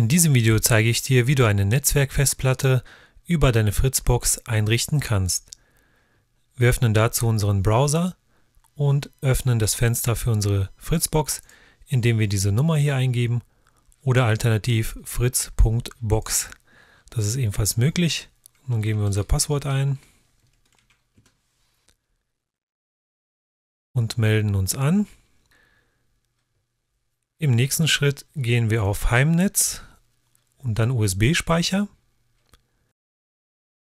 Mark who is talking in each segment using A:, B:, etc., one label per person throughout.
A: In diesem Video zeige ich dir, wie du eine Netzwerkfestplatte über deine Fritzbox einrichten kannst. Wir öffnen dazu unseren Browser und öffnen das Fenster für unsere Fritzbox, indem wir diese Nummer hier eingeben oder alternativ fritz.box. Das ist ebenfalls möglich. Nun geben wir unser Passwort ein und melden uns an. Im nächsten Schritt gehen wir auf Heimnetz und dann USB-Speicher.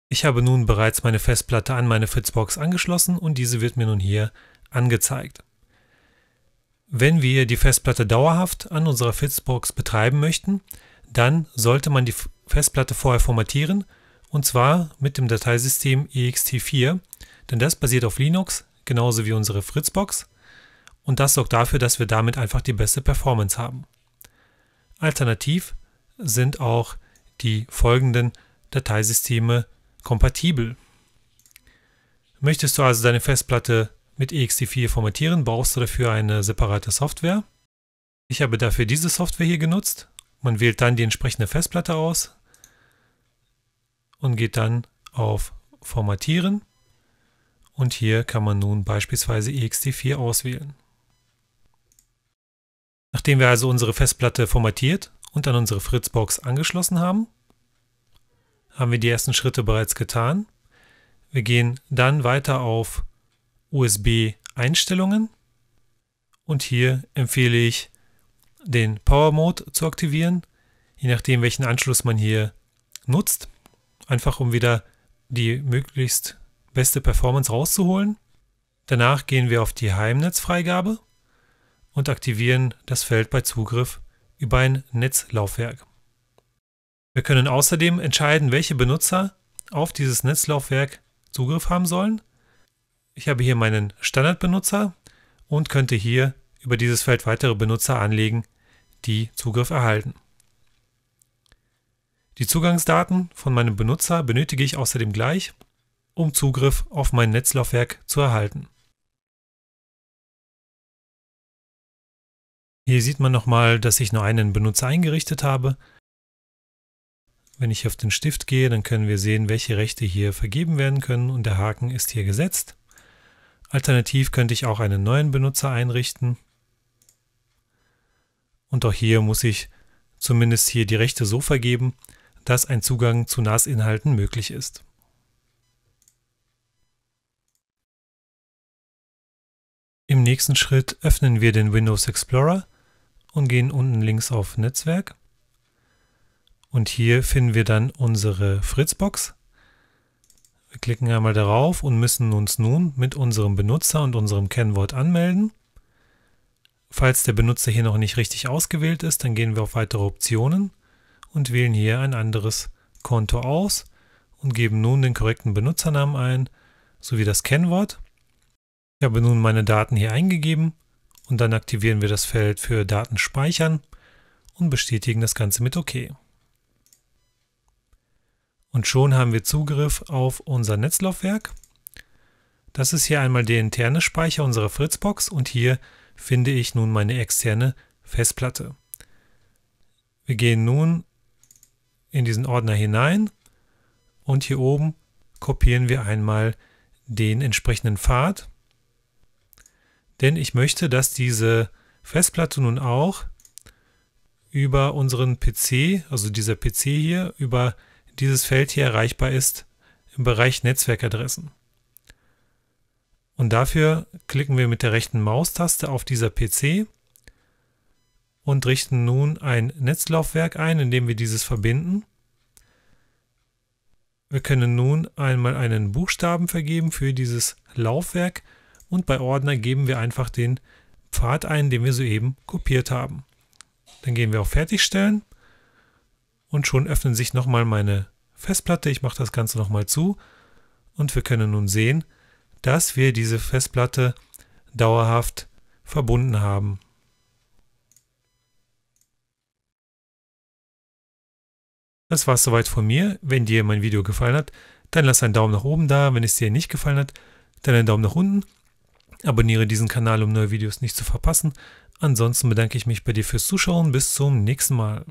A: Ich habe nun bereits meine Festplatte an meine Fritzbox angeschlossen und diese wird mir nun hier angezeigt. Wenn wir die Festplatte dauerhaft an unserer Fritzbox betreiben möchten, dann sollte man die Festplatte vorher formatieren und zwar mit dem Dateisystem ext4, denn das basiert auf Linux, genauso wie unsere Fritzbox und das sorgt dafür, dass wir damit einfach die beste Performance haben. Alternativ sind auch die folgenden Dateisysteme kompatibel. Möchtest du also deine Festplatte mit ext4 formatieren, brauchst du dafür eine separate Software. Ich habe dafür diese Software hier genutzt. Man wählt dann die entsprechende Festplatte aus und geht dann auf Formatieren und hier kann man nun beispielsweise ext4 auswählen. Nachdem wir also unsere Festplatte formatiert und an unsere Fritzbox angeschlossen haben, haben wir die ersten Schritte bereits getan. Wir gehen dann weiter auf USB Einstellungen und hier empfehle ich den Power Mode zu aktivieren, je nachdem welchen Anschluss man hier nutzt, einfach um wieder die möglichst beste Performance rauszuholen. Danach gehen wir auf die Heimnetzfreigabe und aktivieren das Feld bei Zugriff über ein Netzlaufwerk. Wir können außerdem entscheiden, welche Benutzer auf dieses Netzlaufwerk Zugriff haben sollen. Ich habe hier meinen Standardbenutzer und könnte hier über dieses Feld weitere Benutzer anlegen, die Zugriff erhalten. Die Zugangsdaten von meinem Benutzer benötige ich außerdem gleich, um Zugriff auf mein Netzlaufwerk zu erhalten. Hier sieht man nochmal, dass ich nur einen Benutzer eingerichtet habe. Wenn ich auf den Stift gehe, dann können wir sehen, welche Rechte hier vergeben werden können und der Haken ist hier gesetzt. Alternativ könnte ich auch einen neuen Benutzer einrichten. Und auch hier muss ich zumindest hier die Rechte so vergeben, dass ein Zugang zu NAS-Inhalten möglich ist. Im nächsten Schritt öffnen wir den Windows Explorer und gehen unten links auf Netzwerk. Und hier finden wir dann unsere Fritzbox. Wir klicken einmal darauf und müssen uns nun mit unserem Benutzer und unserem Kennwort anmelden. Falls der Benutzer hier noch nicht richtig ausgewählt ist, dann gehen wir auf weitere Optionen und wählen hier ein anderes Konto aus und geben nun den korrekten Benutzernamen ein sowie das Kennwort. Ich habe nun meine Daten hier eingegeben und dann aktivieren wir das Feld für Daten speichern und bestätigen das Ganze mit OK. Und schon haben wir Zugriff auf unser Netzlaufwerk. Das ist hier einmal der interne Speicher unserer Fritzbox und hier finde ich nun meine externe Festplatte. Wir gehen nun in diesen Ordner hinein und hier oben kopieren wir einmal den entsprechenden Pfad denn ich möchte, dass diese Festplatte nun auch über unseren PC, also dieser PC hier, über dieses Feld hier erreichbar ist im Bereich Netzwerkadressen. Und dafür klicken wir mit der rechten Maustaste auf dieser PC und richten nun ein Netzlaufwerk ein, indem wir dieses verbinden. Wir können nun einmal einen Buchstaben vergeben für dieses Laufwerk und bei Ordner geben wir einfach den Pfad ein, den wir soeben kopiert haben. Dann gehen wir auf Fertigstellen und schon öffnen sich nochmal meine Festplatte. Ich mache das Ganze nochmal zu und wir können nun sehen, dass wir diese Festplatte dauerhaft verbunden haben. Das war es soweit von mir. Wenn dir mein Video gefallen hat, dann lass einen Daumen nach oben da. Wenn es dir nicht gefallen hat, dann einen Daumen nach unten. Abonniere diesen Kanal, um neue Videos nicht zu verpassen. Ansonsten bedanke ich mich bei dir fürs Zuschauen. Bis zum nächsten Mal.